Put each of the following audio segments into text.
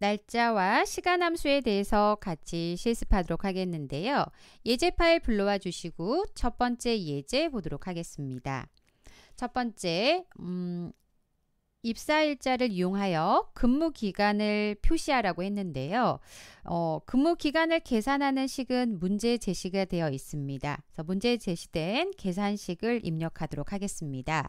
날짜와 시간 함수에 대해서 같이 실습하도록 하겠는데요. 예제 파일 불러와 주시고 첫 번째 예제 보도록 하겠습니다. 첫 번째, 음, 입사일자를 이용하여 근무 기간을 표시하라고 했는데요. 어, 근무 기간을 계산하는 식은 문제 제시가 되어 있습니다. 그래서 문제 제시된 계산식을 입력하도록 하겠습니다.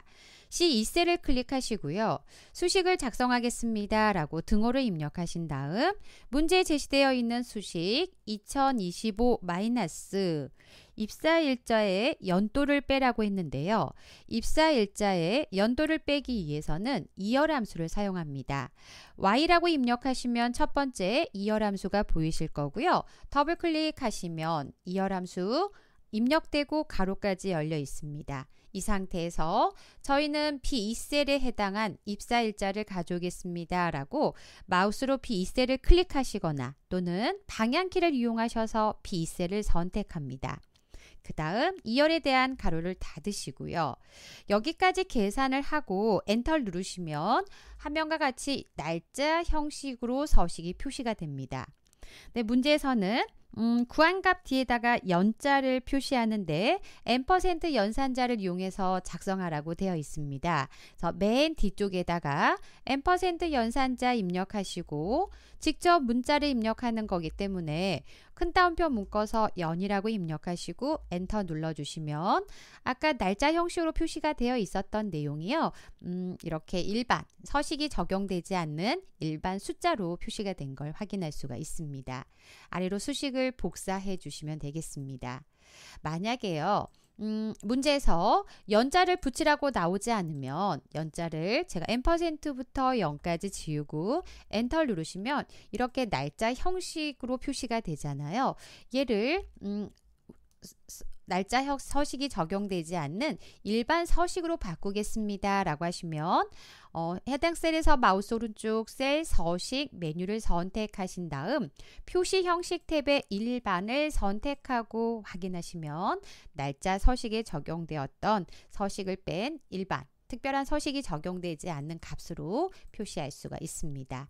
C2셀을 클릭하시고요. 수식을 작성하겠습니다. 라고 등호를 입력하신 다음 문제에 제시되어 있는 수식 2025 마이너스 입사일자의 연도를 빼라고 했는데요. 입사일자의 연도를 빼기 위해서는 이열함수를 사용합니다. y라고 입력하시면 첫 번째 이열함수가 보이실 거고요. 더블 클릭하시면 이열함수 입력되고 가로까지 열려 있습니다. 이 상태에서 저희는 B2셀에 해당한 입사 일자를 가져오겠습니다. 라고 마우스로 B2셀을 클릭하시거나 또는 방향키를 이용하셔서 B2셀을 선택합니다. 그 다음 2열에 대한 가로를 닫으시고요. 여기까지 계산을 하고 엔터를 누르시면 화면과 같이 날짜 형식으로 서식이 표시가 됩니다. 네, 문제에서는 음, 구한값 뒤에다가 연자를 표시하는데 n% 연산자를 이용해서 작성하라고 되어 있습니다. 그래서 맨 뒤쪽에다가 n% 연산자 입력하시고 직접 문자를 입력하는 거기 때문에 큰 따옴표 묶어서 연이라고 입력하시고 엔터 눌러주시면 아까 날짜 형식으로 표시가 되어 있었던 내용이요. 음, 이렇게 일반 서식이 적용되지 않는 일반 숫자로 표시가 된 걸 확인할 수가 있습니다. 아래로 수식을 선을 복사해 주시면 되겠습니다. 만약에요. 음, 문제에서 연자를 붙이라고 나오지 않으면 연자를 제가 n%부터 0까지 지우고 엔터 누르시면 이렇게 날짜 형식으로 표시가 되잖아요. 얘를 음, 날짜 서식이 적용되지 않는 일반 서식으로 바꾸겠습니다. 라고 하시면 어, 해당 셀에서 마우스 오른쪽 셀 서식 메뉴를 선택하신 다음 표시 형식 탭의 일반을 선택하고 확인하시면 날짜 서식에 적용되었던 서식을 뺀 일반 특별한 서식이 적용되지 않는 값으로 표시할 수가 있습니다.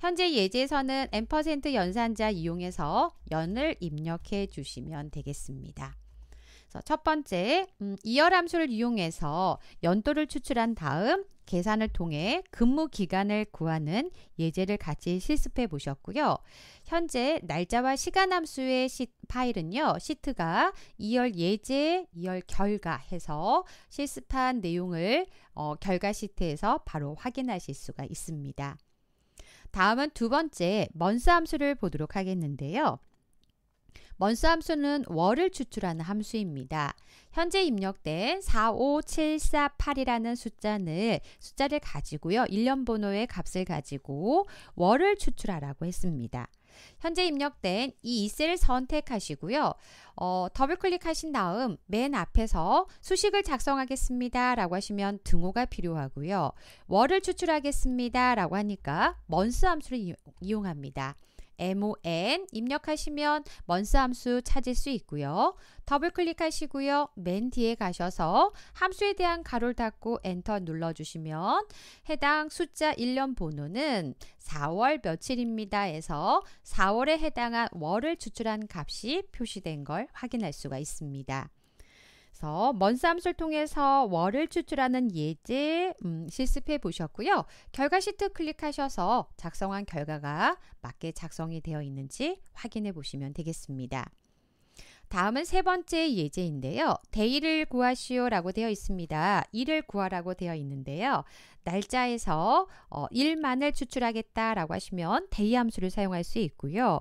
현재 예제에서는 n% 연산자 이용해서 연을 입력해 주시면 되겠습니다. 첫 번째, 음, 이열 함수를 이용해서 연도를 추출한 다음 계산을 통해 근무 기간을 구하는 예제를 같이 실습해 보셨고요. 현재 날짜와 시간 함수의 시, 파일은요. 시트가 2열 예제, 2열 결과 해서 실습한 내용을 어, 결과 시트에서 바로 확인하실 수가 있습니다. 다음은 두 번째 먼스 함수를 보도록 하겠는데요. 먼스 함수는 월을 추출하는 함수입니다. 현재 입력된 45748이라는 숫자는 숫자를 가지고요. 일련 번호의 값을 가지고 월을 추출하라고 했습니다. 현재 입력된 이이 셀을 선택하시고요. 어, 더블 클릭하신 다음 맨 앞에서 수식을 작성하겠습니다. 라고 하시면 등호가 필요하고요. 월을 추출하겠습니다. 라고 하니까 먼스 함수를 이용합니다. MON 입력하시면 먼스 함수 찾을 수 있고요. 더블 클릭하시고요. 맨 뒤에 가셔서 함수에 대한 가로를 닫고 엔터 눌러주시면 해당 숫자 1년 번호는 4월 며칠입니다 에서 4월에 해당한 월을 추출한 값이 표시된 걸 확인할 수가 있습니다. 그래서 먼쌈술 통해서 월을 추출하는 예제 음, 실습해 보셨고요. 결과 시트 클릭하셔서 작성한 결과가 맞게 작성이 되어 있는지 확인해 보시면 되겠습니다. 다음은 세 번째 예제인데요. 데이를 구하시오라고 되어 있습니다. 일을 구하라고 되어 있는데요. 날짜에서 어, 일만을 추출하겠다라고 하시면 데이 함수를 사용할 수 있고요.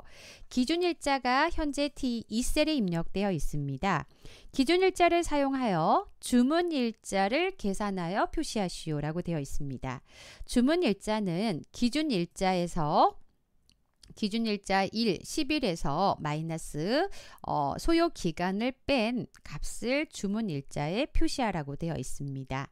기준 일자가 현재 T2셀에 입력되어 있습니다. 기준 일자를 사용하여 주문 일자를 계산하여 표시하시오라고 되어 있습니다. 주문 일자는 기준 일자에서 기준일자 1, 10일에서 마이너스 어, 소요 기간을 뺀 값을 주문일자에 표시하라고 되어 있습니다.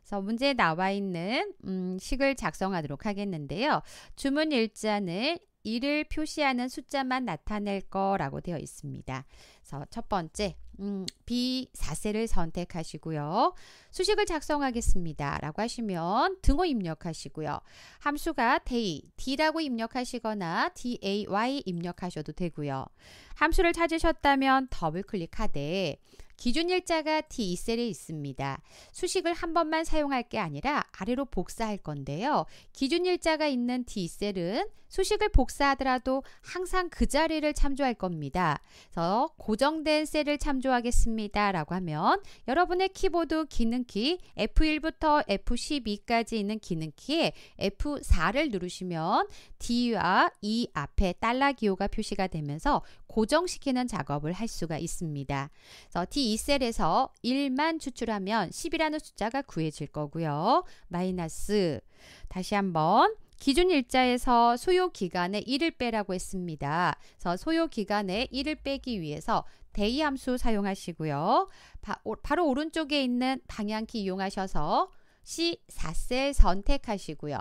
그래서 문제에 나와 있는 음, 식을 작성하도록 하겠는데요. 주문일자는 일을 표시하는 숫자만 나타낼 거라고 되어 있습니다. 그래서 첫 번째 음, B4세를 선택하시고요. 수식을 작성하겠습니다. 라고 하시면 등호 입력하시고요. 함수가 day, d라고 입력하시거나 day 입력하셔도 되고요. 함수를 찾으셨다면 더블 클릭하되 기준 일자가 t 셀에 있습니다. 수식을 한 번만 사용할 게 아니라 아래로 복사할 건데요. 기준 일자가 있는 t 셀은 수식을 복사하더라도 항상 그 자리를 참조할 겁니다. 그래서 고정된 셀을 참조하겠습니다. 라고 하면 여러분의 키보드 기능키 F1부터 F12까지 있는 기능키에 F4를 누르시면 D와 E 앞에 달러 기호가 표시가 되면서 고정시키는 작업을 할 수가 있습니다. 그래서 D 2셀에서 1만 추출하면 10이라는 숫자가 구해질 거고요. 마이너스 다시 한번 기준 일자에서 소요 기간의 1을 빼라고 했습니다. 그래서 소요 기간의 1을 빼기 위해서 대이 함수 사용하시고요. 바, 로 오른쪽에 있는 방향키 이용하셔서 C4셀 선택하시고요.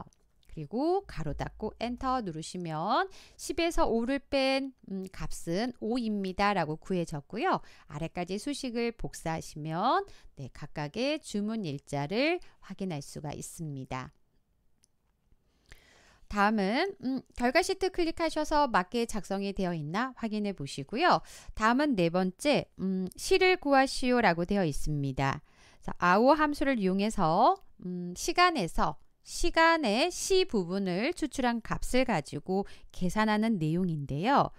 그리고 가로 닫고 엔터 누르시면 10에서 5를 뺀 음, 값은 5입니다. 라고 구해졌고요. 아래까지 수식을 복사하시면 네, 각각의 주문 일자를 확인할 수가 있습니다. 다음은 음, 결과 시트 클릭하셔서 맞게 작성이 되어 있나 확인해 보시고요. 다음은 네 번째 음, 시를 구하시오라고 되어 있습니다. 아오 함수를 이용해서 음, 시간에서 시간의 시 부분을 추출한 값을 가지고 계산하는 내용인데요.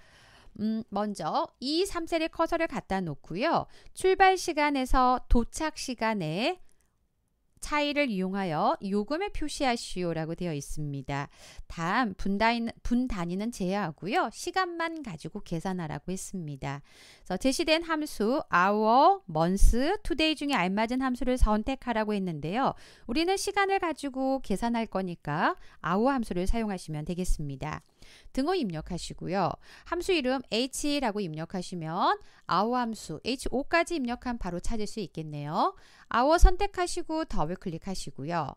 음, 먼저 2, 3셀에 커서를 갖다 놓고요. 출발 시간에서 도착 시간에 차이를 이용하여 요금에 표시하시오라고 되어 있습니다. 다음 분단 분단위는 제외하고요. 시간만 가지고 계산하라고 했습니다. 그래서 제시된 함수 hour, month, today 중에 알맞은 함수를 선택하라고 했는데요. 우리는 시간을 가지고 계산할 거니까 hour 함수를 사용하시면 되겠습니다. 등호 입력하시고요. 함수 이름 h라고 입력하시면 아워 함수 h5까지 입력한 바로 찾을 수 있겠네요. 아워 선택하시고 더블 클릭하시고요.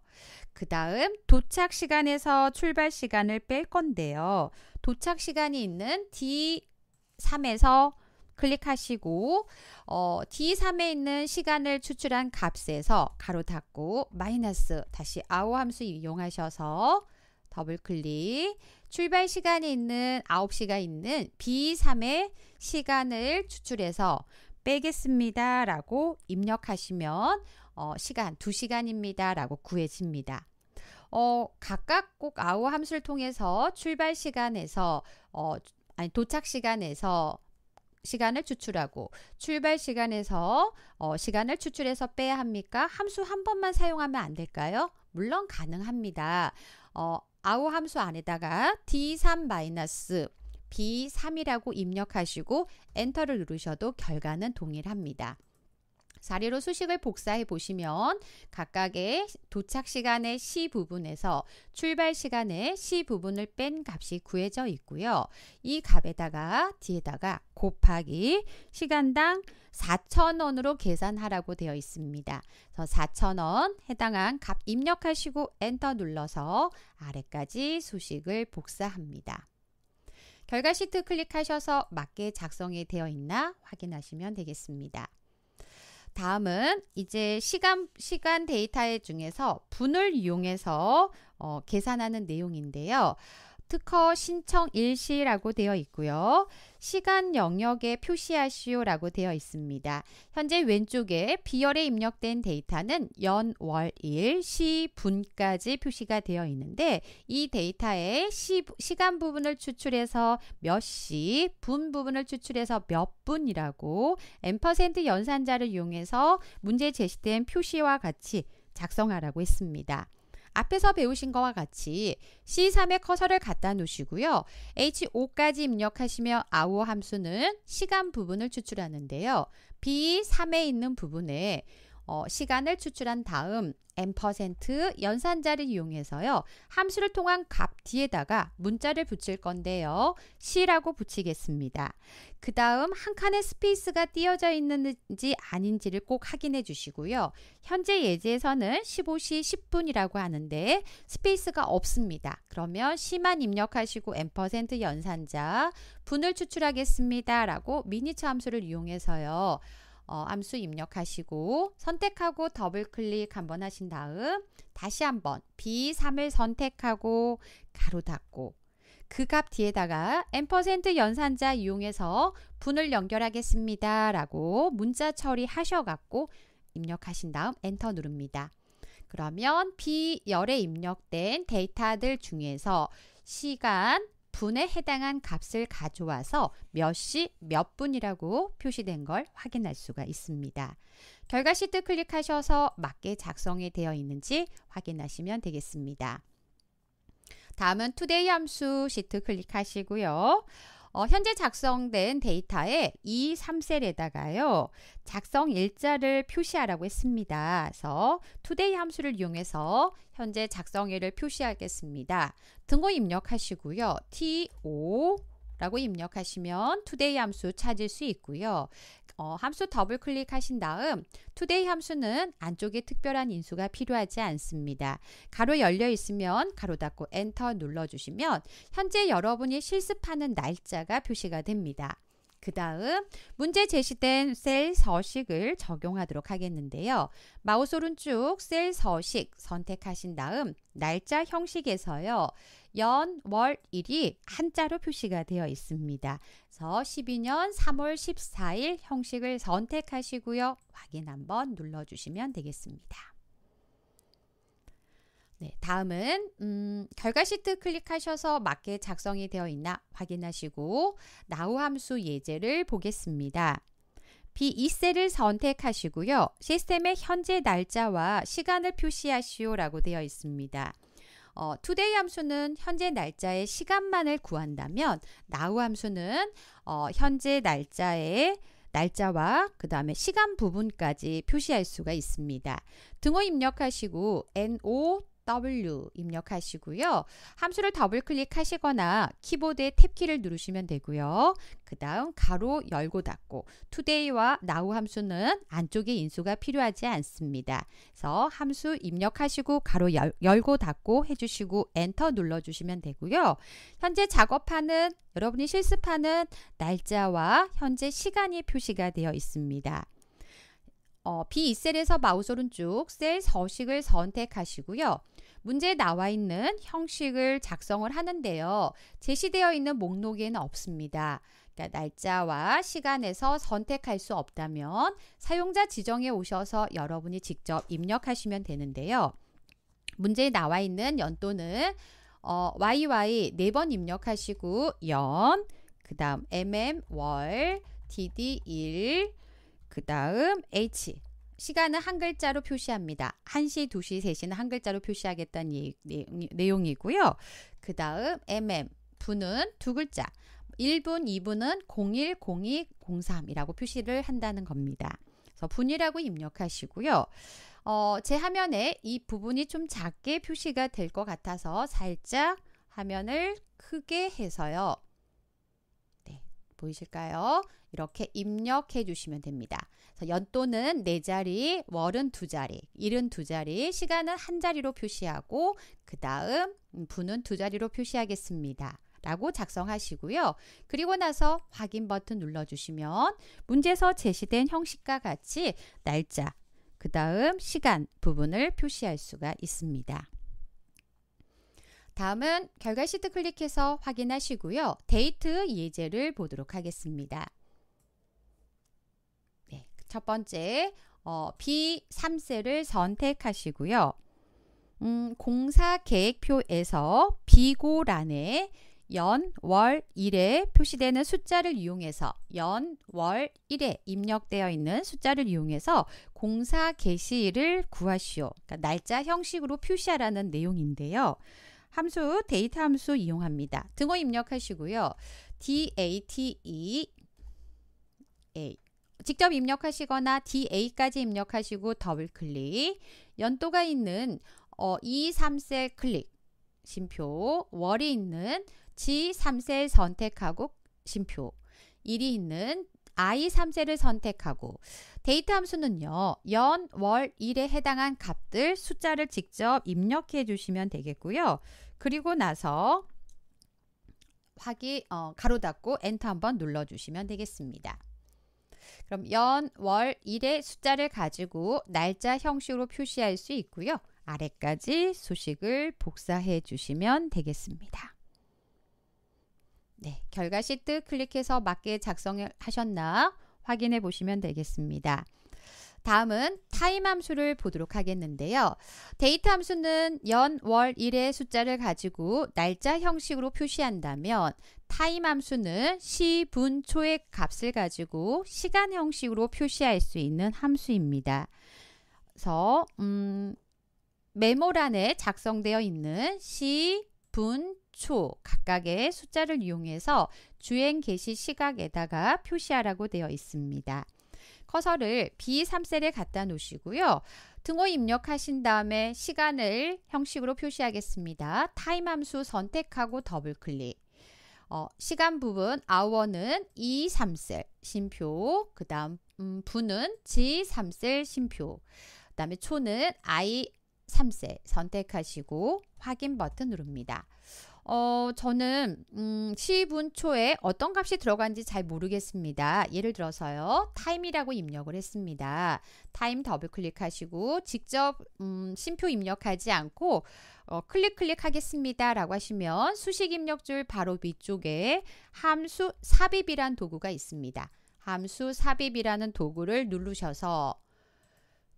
그 다음 도착 시간에서 출발 시간을 뺄 건데요. 도착 시간이 있는 D3에서 클릭하시고 어, D3에 있는 시간을 추출한 값에서 가로 닫고 마이너스 다시 아오 함수 이용하셔서 더블 클릭. 출발 시간이 있는 9시가 있는 B3의 시간을 추출해서 빼겠습니다. 라고 입력하시면 어, 시간 2시간입니다. 라고 구해집니다. 어, 각각 꼭 아우 함수를 통해서 출발 시간에서 어, 아니 도착 시간에서 시간을 추출하고 출발 시간에서 어, 시간을 추출해서 빼야 합니까? 함수 한 번만 사용하면 안 될까요? 물론 가능합니다. 어, 아우 함수 안에다가 D3-마이너스 B3이라고 입력하시고 엔터를 누르셔도 결과는 동일합니다. 사례로 수식을 복사해 보시면 각각의 도착 시간의 시 부분에서 출발 시간의 시 부분을 뺀 값이 구해져 있고요. 이 값에다가 뒤에다가 곱하기 시간당 4,000원으로 계산하라고 되어 있습니다. 그래서 4,000원 해당한 값 입력하시고 엔터 눌러서 아래까지 수식을 복사합니다. 결과 시트 클릭하셔서 맞게 작성이 되어 있나 확인하시면 되겠습니다. 다음은 이제 시간, 시간 데이터 중에서 분을 이용해서 어, 계산하는 내용인데요. 특허 신청 일시라고 되어 있고요. 시간 영역에 표시하시오라고 되어 있습니다. 현재 왼쪽에 비열에 입력된 데이터는 연, 월, 일, 시, 분까지 표시가 되어 있는데 이 데이터의 시, 시간 부분을 추출해서 몇 시, 분 부분을 추출해서 몇 분이라고 n% 연산자를 이용해서 문제 제시된 표시와 같이 작성하라고 했습니다. 앞에서 배우신 것과 같이 c 3의 커서를 갖다 놓으시고요. H5까지 입력하시며 아우어 함수는 시간 부분을 추출하는데요. B3에 있는 부분에 어, 시간을 추출한 다음 n% 연산자를 이용해서요. 함수를 통한 값 뒤에다가 문자를 붙일 건데요. c라고 붙이겠습니다. 그 다음 한 칸의 스페이스가 띄어져 있는지 아닌지를 꼭 확인해 주시고요. 현재 예제에서는 15시 10분이라고 하는데 스페이스가 없습니다. 그러면 c만 입력하시고 n% 연산자 분을 추출하겠습니다. 라고 미니처 함수를 이용해서요. 어, 함수 입력하시고 선택하고 더블 클릭 한번 하신 다음 다시 한번 B3을 선택하고 가로 닫고 그 값 뒤에다가 앰퍼센트 연산자 이용해서 분을 연결하겠습니다. 라고 문자 처리하셔갖고 입력하신 다음 엔터 누릅니다. 그러면 B열에 입력된 데이터들 중에서 시간, 분에 해당한 값을 가져와서 몇 시 몇 분이라고 표시된 걸 확인할 수가 있습니다. 결과 시트 클릭하셔서 맞게 작성이 되어 있는지 확인하시면 되겠습니다. 다음은 투데이 함수 시트 클릭하시고요. 어, 현재 작성된 데이터에 2, 3셀에다가요. 작성 일자를 표시하라고 했습니다. 그래서 today 함수를 이용해서 현재 작성일을 표시하겠습니다. 등호 입력하시고요. t o 라고 입력하시면 today 함수 찾을 수 있고요. 어, 함수 더블 클릭하신 다음 today 함수는 안쪽에 특별한 인수가 필요하지 않습니다. 가로 열려 있으면 가로 닫고 엔터 눌러주시면 현재 여러분이 실습하는 날짜가 표시가 됩니다. 그 다음 문제 제시된 셀 서식을 적용하도록 하겠는데요. 마우스 오른쪽 셀 서식 선택하신 다음 날짜 형식에서요. 연, 월, 일이 한자로 표시가 되어 있습니다. 그래서 12년 3월 14일 형식을 선택하시고요. 확인 한번 눌러주시면 되겠습니다. 네, 다음은 음, 결과 시트 클릭하셔서 맞게 작성이 되어 있나 확인하시고 나우 함수 예제를 보겠습니다. B2셀을 선택하시고요. 시스템의 현재 날짜와 시간을 표시하시오라고 되어 있습니다. 어, today 함수는 현재 날짜의 시간만을 구한다면 now 함수는 어, 현재 날짜의 날짜와 그 다음에 시간 부분까지 표시할 수가 있습니다. 등호 입력하시고 NO W 입력하시고요. 함수를 더블 클릭하시거나 키보드에 탭키를 누르시면 되고요. 그 다음 가로 열고 닫고 today와 now 함수는 안쪽에 인수가 필요하지 않습니다. 그래서 함수 입력하시고 가로 열, 열고 닫고 해주시고 엔터 눌러주시면 되고요. 현재 작업하는 여러분이 실습하는 날짜와 현재 시간이 표시가 되어 있습니다. 어, B2셀에서 마우스 오른쪽 셀 서식을 선택하시고요. 문제에 나와 있는 형식을 작성을 하는데요. 제시되어 있는 목록에는 없습니다. 그러니까 날짜와 시간에서 선택할 수 없다면 사용자 지정에 오셔서 여러분이 직접 입력하시면 되는데요. 문제에 나와 있는 연도는 어, YY 네 번 입력하시고 연, 그 다음 MM 월, DD 일, 그 다음 H 시간은 한 글자로 표시합니다. 1시, 2시, 3시는 한 글자로 표시하겠다는 예, 예 내용, 이고요그 다음 mm, 분은 두 글자. 1분, 2분은 01, 02, 03이라고 표시를 한다는 겁니다. 그래서 분이라고 입력하시고요. 어, 제 화면에 이 부분이 좀 작게 표시가 될 것 같아서 살짝 화면을 크게 해서요. 보이실까요? 이렇게 입력해 주시면 됩니다. 연도는 4자리, 월은 두자리 일은 두자리 시간은 한자리로 표시하고 그 다음 분은 두자리로 표시하겠습니다. 라고 작성하시고요. 그리고 나서 확인 버튼 눌러주시면 문제에서 제시된 형식과 같이 날짜, 그 다음 시간 부분을 표시할 수가 있습니다. 다음은 결과 시트 클릭해서 확인하시고요. 데이트 예제를 보도록 하겠습니다. 네, 첫 번째 어, B3셀을 선택하시고요. 음, 공사 계획표에서 비고란에 연, 월, 일에 표시되는 숫자를 이용해서 연, 월, 일에 입력되어 있는 숫자를 이용해서 공사 개시일을 구하시오. 그러니까 날짜 형식으로 표시하라는 내용인데요. 함수 데이터 함수 이용합니다. 등호 입력하시고요. DATE A 직접 입력하시거나 DA까지 입력하시고 더블 클릭 연도가 있는 어, E3셀 클릭 심표 월이 있는 G3셀 선택하고 심표 일이 있는 I 3세를 선택하고 데이트 함수는요. 연, 월, 1에 해당한 값들 숫자를 직접 입력해 주시면 되겠고요. 그리고 나서 확인 어, 가로 닫고 엔터 한번 눌러 주시면 되겠습니다. 그럼 연, 월, 1의 숫자를 가지고 날짜 형식으로 표시할 수 있고요. 아래까지 수식을 복사해 주시면 되겠습니다. 네, 결과 시트 클릭해서 맞게 작성하셨나 확인해 보시면 되겠습니다. 다음은 타임 함수를 보도록 하겠는데요. 데이트 함수는 연, 월, 일의 숫자를 가지고 날짜 형식으로 표시한다면 타임 함수는 시, 분, 초의 값을 가지고 시간 형식으로 표시할 수 있는 함수입니다. 그래서 음, 메모란에 작성되어 있는 시, 분, 초 각각의 숫자를 이용해서 주행 개시 시각에다가 표시하라고 되어 있습니다. 커서를 B3셀에 갖다 놓으시고요. 등호 입력하신 다음에 시간을 형식으로 표시하겠습니다. 타임 함수 선택하고 더블 클릭. 어, 시간 부분 아워는 E3셀 심표, 그 다음 음, 분은 G3셀 심표, 그 다음에 초는 I3셀 선택하시고 확인 버튼 누릅니다. 어, 저는 음, 시분초에 어떤 값이 들어간지 잘 모르겠습니다. 예를 들어서요. 타임이라고 입력을 했습니다. 타임 더블 클릭하시고 직접 음, 심표 입력하지 않고 어, 클릭 클릭하겠습니다 라고 하시면 수식 입력줄 바로 위쪽에 함수 삽입이란 도구가 있습니다. 함수 삽입이라는 도구를 누르셔서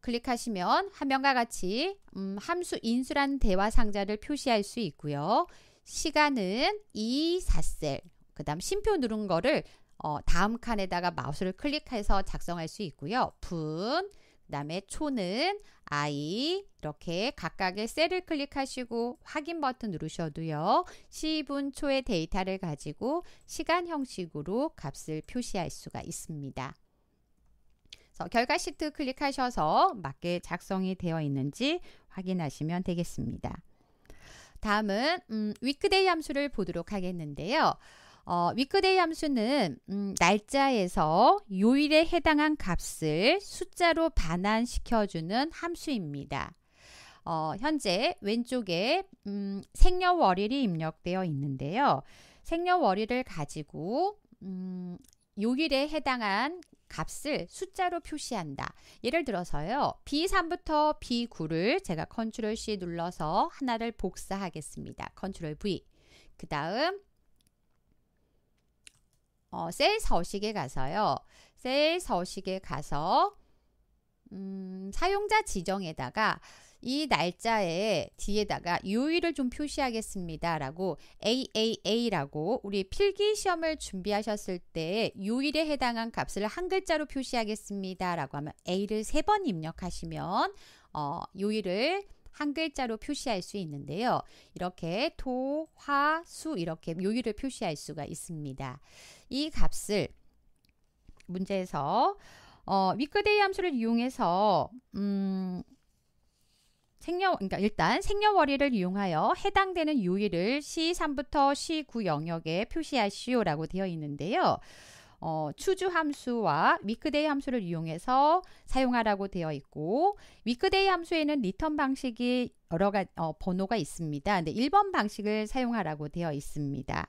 클릭하시면 화면과 같이 음, 함수 인수란 대화 상자를 표시할 수 있고요. 시간은 2 4셀 그 다음 심표 누른 거를 어, 다음 칸에다가 마우스를 클릭해서 작성할 수 있고요. 분, 그 다음에 초는 I 이렇게 각각의 셀을 클릭하시고 확인 버튼 누르셔도요. 1 시분초의 데이터를 가지고 시간 형식으로 값을 표시할 수가 있습니다. 결과 시트 클릭하셔서 맞게 작성이 되어 있는지 확인하시면 되겠습니다. 다음은 음, 위크데이 함수를 보도록 하겠는데요. 어, 위크데이 함수는 음, 날짜에서 요일에 해당한 값을 숫자로 반환시켜주는 함수입니다. 어, 현재 왼쪽에 음, 생년월일이 입력되어 있는데요. 생년월일을 가지고 음, 요일에 해당한 값을 숫자로 표시한다. 예를 들어서요. B3부터 B9를 제가 c t r l C 눌러서 하나를 복사하겠습니다. c t r l V. 그 다음 어, 셀 서식에 가서요. 셀 서식에 가서 음, 사용자 지정에다가 이 날짜에 뒤에다가 요일을 좀 표시하겠습니다. 라고 AAA라고 우리 필기 시험을 준비하셨을 때 요일에 해당한 값을 한 글자로 표시하겠습니다. 라고 하면 A를 세 번 입력하시면 어, 요일을 한 글자로 표시할 수 있는데요. 이렇게 도, 화, 수 이렇게 요일을 표시할 수가 있습니다. 이 값을 문제에서 어, 위크데이 함수를 이용해서 음, 생년 그러니까 일단 생년월일을 이용하여 해당되는 요일을 C3부터 C9 영역에 표시하시오라고 되어 있는데요. 어, 추주 함수와 위크데이 함수를 이용해서 사용하라고 되어 있고 위크데이 함수에는 리턴 방식이 여러 가지 어, 번호가 있습니다. 근데 1번 방식을 사용하라고 되어 있습니다.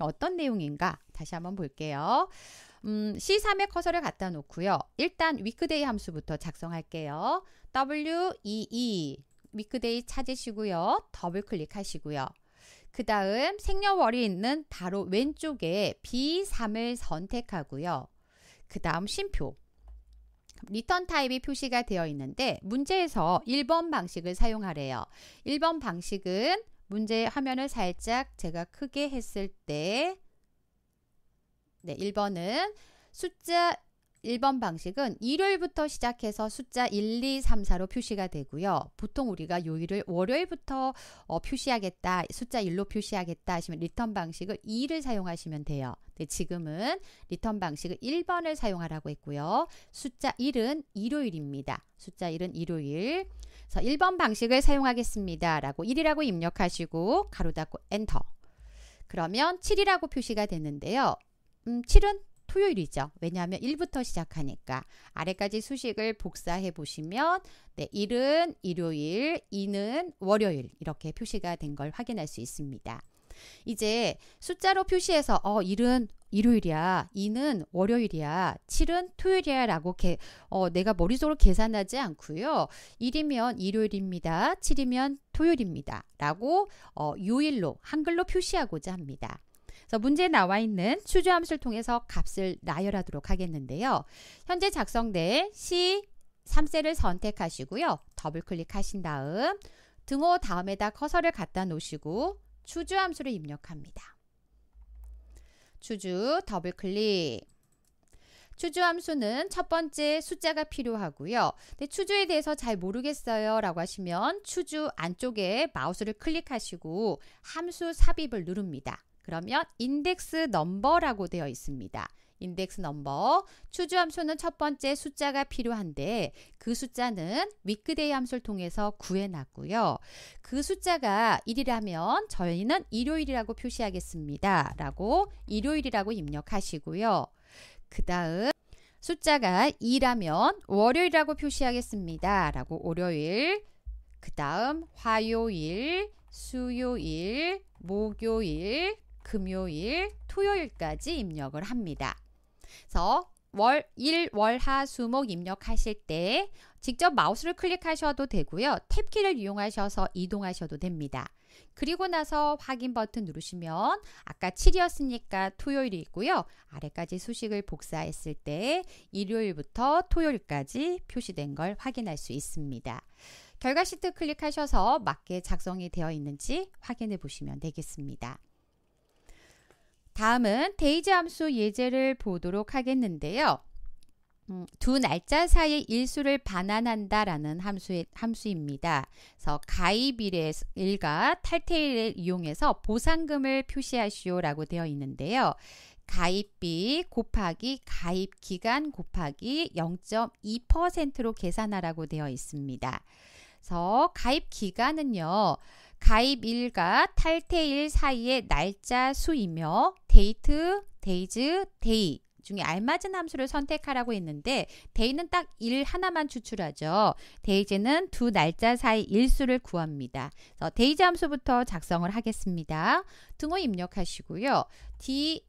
어떤 내용인가 다시 한번 볼게요. 음, C3의 커서를 갖다 놓고요. 일단 위크데이 함수부터 작성할게요. WEE e. 위크데이 찾으시고요. 더블 클릭하시고요. 그 다음 생년월일 있는 바로 왼쪽에 B3을 선택하고요. 그 다음 쉼표 리턴 타입이 표시가 되어 있는데 문제에서 1번 방식을 사용하래요. 1번 방식은 문제 화면을 살짝 제가 크게 했을 때 네, 1번은 숫자 1번 방식은 일요일부터 시작해서 숫자 1, 2, 3, 4로 표시가 되고요. 보통 우리가 요일을 월요일부터 어, 표시하겠다, 숫자 1로 표시하겠다 하시면 리턴 방식을 2를 사용하시면 돼요. 근데 지금은 리턴 방식을 1번을 사용하라고 했고요. 숫자 1은 일요일입니다. 숫자 1은 일요일. 그래서 1번 방식을 사용하겠습니다. 라고 1이라고 입력하시고 가로 닫고 엔터. 그러면 7이라고 표시가 되는데요. 음, 7은 토요일이죠. 왜냐하면 1부터 시작하니까 아래까지 수식을 복사해 보시면 네, 1은 일요일, 2는 월요일 이렇게 표시가 된 걸 확인할 수 있습니다. 이제 숫자로 표시해서 어 1은 일요일이야, 2는 월요일이야, 7은 토요일이야 라고 개, 어, 내가 머릿속으로 계산하지 않고요. 1이면 일요일입니다, 7이면 토요일입니다 라고 어, 요일로 한글로 표시하고자 합니다. 그래서 문제에 나와 있는 추주함수를 통해서 값을 나열하도록 하겠는데요. 현재 작성된 C3셀을 선택하시고요. 더블 클릭하신 다음 등호 다음에다 커서를 갖다 놓으시고 추주함수를 입력합니다. 추주 더블 클릭 추주함수는 첫 번째 숫자가 필요하고요. 근데 추주에 대해서 잘 모르겠어요 라고 하시면 추주 안쪽에 마우스를 클릭하시고 함수 삽입을 누릅니다. 그러면 인덱스 넘버라고 되어 있습니다. 인덱스 넘버 추주 함수는 첫 번째 숫자가 필요한데 그 숫자는 위크데이 함수를 통해서 구해놨고요. 그 숫자가 1이라면 저희는 일요일이라고 표시하겠습니다. 라고 일요일이라고 입력하시고요. 그 다음 숫자가 2라면 월요일이라고 표시하겠습니다. 라고 월요일 그 다음 화요일 수요일 목요일 금요일, 토요일까지 입력을 합니다. 그래서 월, 일, 월, 하, 수, 목 입력하실 때 직접 마우스를 클릭하셔도 되고요. 탭키를 이용하셔서 이동하셔도 됩니다. 그리고 나서 확인 버튼 누르시면 아까 7이었으니까 토요일이고요. 있 아래까지 수식을 복사했을 때 일요일부터 토요일까지 표시된 걸 확인할 수 있습니다. 결과 시트 클릭하셔서 맞게 작성이 되어 있는지 확인해 보시면 되겠습니다. 다음은 데이지 함수 예제를 보도록 하겠는데요. 음, 두 날짜 사이 일수를 반환한다라는 함수입니다. 그래서 가입일의 일과 탈퇴일을 이용해서 보상금을 표시하시오라고 되어 있는데요. 가입비 곱하기 가입 기간 곱하기 0.2%로 계산하라고 되어 있습니다. 그래서 가입 기간은요. 가입일과 탈퇴일 사이의 날짜 수이며 데이트, 데이즈, 데이 중에 알맞은 함수를 선택하라고 했는데 데이는 딱 일 하나만 추출하죠. 데이즈는 두 날짜 사이 일수를 구합니다. 데이즈 함수부터 작성을 하겠습니다. 등호 입력하시고요. D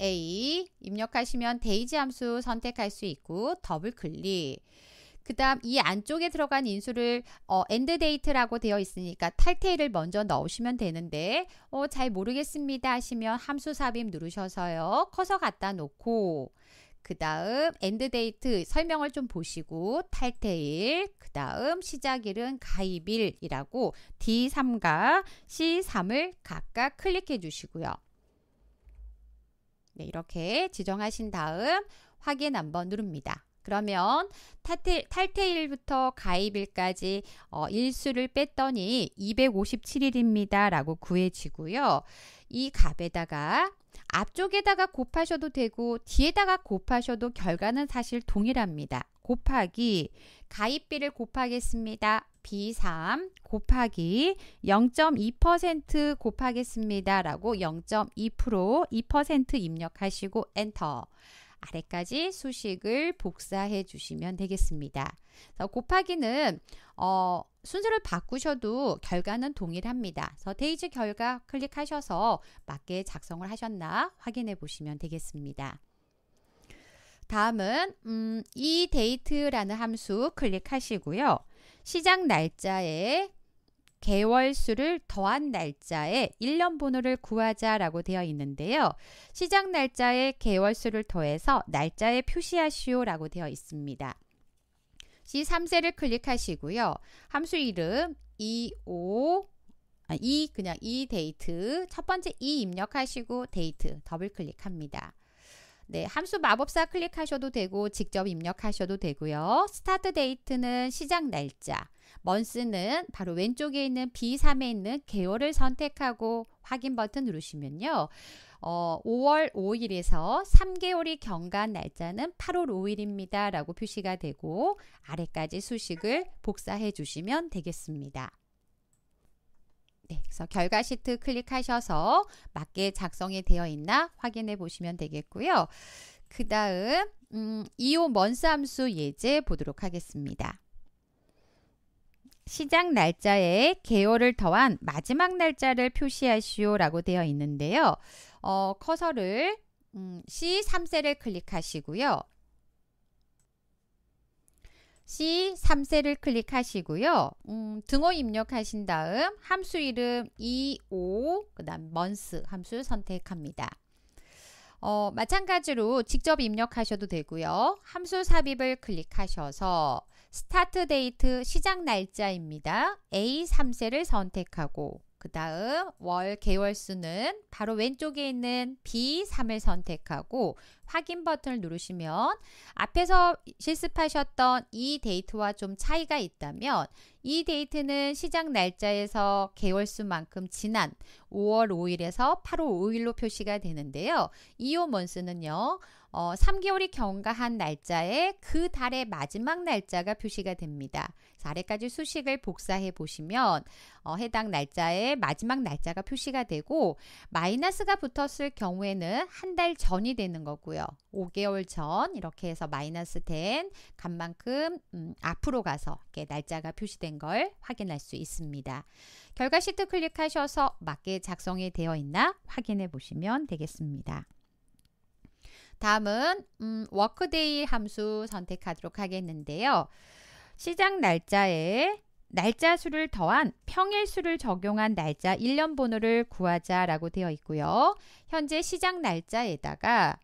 A 입력하시면 데이즈 함수 선택할 수 있고 더블 클릭 그 다음 이 안쪽에 들어간 인수를 어, 엔드 데이트라고 되어 있으니까 탈퇴일을 먼저 넣으시면 되는데 어, 잘 모르겠습니다 하시면 함수 삽입 누르셔서요. 커서 갖다 놓고 그 다음 엔드데이트 설명을 좀 보시고 탈퇴일, 그 다음 시작일은 가입일이라고 D3과 C3을 각각 클릭해 주시고요. 네, 이렇게 지정하신 다음 확인 한번 누릅니다. 그러면 탈퇴, 탈퇴일부터 가입일까지 어, 일수를 뺐더니 257일입니다. 라고 구해지고요. 이 값에다가 앞쪽에다가 곱하셔도 되고 뒤에다가 곱하셔도 결과는 사실 동일합니다. 곱하기 가입비를 곱하겠습니다. B3 곱하기 0.2% 곱하겠습니다. 라고 0.2% 2% 입력하시고 엔터 아래까지 수식을 복사해 주시면 되겠습니다. 그래서 곱하기는 어, 순서를 바꾸셔도 결과는 동일합니다. 그래서 데이지 결과 클릭하셔서 맞게 작성을 하셨나 확인해 보시면 되겠습니다. 다음은 음, 이 데이트라는 함수 클릭하시고요. 시작 날짜에 개월 수를 더한 날짜에 1년 번호를 구하자라고 되어 있는데요. 시작 날짜에 개월 수를 더해서 날짜에 표시하시오라고 되어 있습니다. C3세를 클릭하시고요. 함수 이름 25 아, 2 그냥 이 데이트 첫 번째 이 입력하시고 데이트 더블 클릭합니다. 네, 함수 마법사 클릭하셔도 되고 직접 입력하셔도 되고요. 스타트 데이트는 시작 날짜 먼스는 바로 왼쪽에 있는 B3에 있는 개요를 선택하고 확인 버튼 누르시면요. 어, 5월 5일에서 3개월이 경과한 날짜는 8월 5일입니다. 라고 표시가 되고 아래까지 수식을 복사해 주시면 되겠습니다. 네, 그래서 결과 시트 클릭하셔서 맞게 작성이 되어 있나 확인해 보시면 되겠고요. 그 다음 음, 이오 먼스 함수 예제 보도록 하겠습니다. 시작 날짜에 개월을 더한 마지막 날짜를 표시하시오 라고 되어 있는데요. 어, 커서를 음, c 3세를 클릭하시고요. c 3세를 클릭하시고요. 음, 등호 입력하신 다음 함수 이름 25, 그 다음 month 함수 선택합니다. 어, 마찬가지로 직접 입력하셔도 되고요. 함수 삽입을 클릭하셔서 스타트 데이트 시작 날짜입니다. A 3세를 선택하고 그 다음 월, 개월 수는 바로 왼쪽에 있는 B3을 선택하고 확인 버튼을 누르시면 앞에서 실습하셨던 이 데이트와 좀 차이가 있다면 이 데이트는 시작 날짜에서 개월 수만큼 지난 5월 5일에서 8월 5일로 표시가 되는데요. 이오먼스는요. 어, 3개월이 경과한 날짜에 그 달의 마지막 날짜가 표시가 됩니다. 아래까지 수식을 복사해 보시면 어, 해당 날짜의 마지막 날짜가 표시가 되고 마이너스가 붙었을 경우에는 한 달 전이 되는 거고요. 5개월 전 이렇게 해서 마이너스 된 값만큼 음, 앞으로 가서 날짜가 표시된 걸 확인할 수 있습니다. 결과 시트 클릭하셔서 맞게 작성이 되어 있나 확인해 보시면 되겠습니다. 다음은 음, 워크데이 함수 선택하도록 하겠는데요. 시작 날짜에 날짜 수를 더한 평일 수를 적용한 날짜 1년 번호를 구하자라고 되어 있고요. 현재 시작 날짜에다가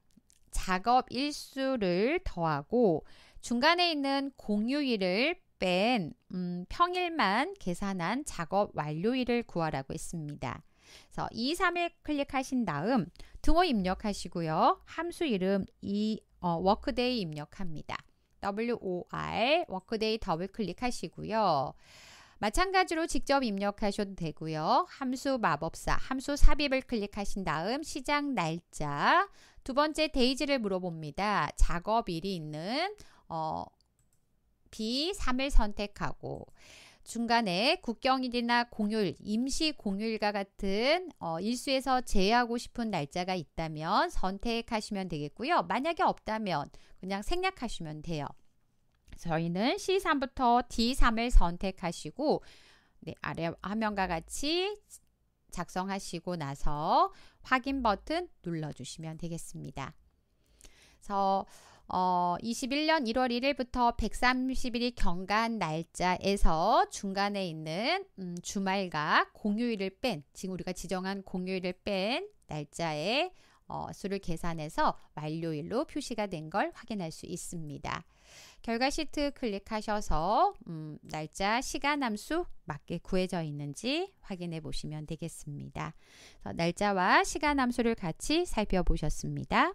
작업 일수를 더하고 중간에 있는 공휴일을 뺀 음, 평일만 계산한 작업 완료일을 구하라고 했습니다. 그래서 2, 3을 클릭하신 다음 등호 입력하시고요. 함수 이름 이 어, 워크데이 입력합니다. WOR 워크데이 더블 클릭하시고요. 마찬가지로 직접 입력하셔도 되고요. 함수 마법사, 함수 삽입을 클릭하신 다음 시작 날짜, 두 번째 데이지를 물어봅니다. 작업일이 있는 어, B3을 선택하고 중간에 국경일이나 공휴일, 임시 공휴일과 같은 어, 일수에서 제외하고 싶은 날짜가 있다면 선택하시면 되겠고요. 만약에 없다면 그냥 생략하시면 돼요. 저희는 C3부터 D3을 선택하시고 네, 아래 화면과 같이 작성하시고 나서 확인 버튼 눌러주시면 되겠습니다. 그래서 어, 21년 1월 1일부터 131일 경과한 날짜에서 중간에 있는 음, 주말과 공휴일을 뺀 지금 우리가 지정한 공휴일을 뺀 날짜의 어, 수를 계산해서 완료일로 표시가 된 걸 확인할 수 있습니다. 결과 시트 클릭하셔서 음, 날짜, 시간 함수 맞게 구해져 있는지 확인해 보시면 되겠습니다. 날짜와 시간 함수를 같이 살펴보셨습니다.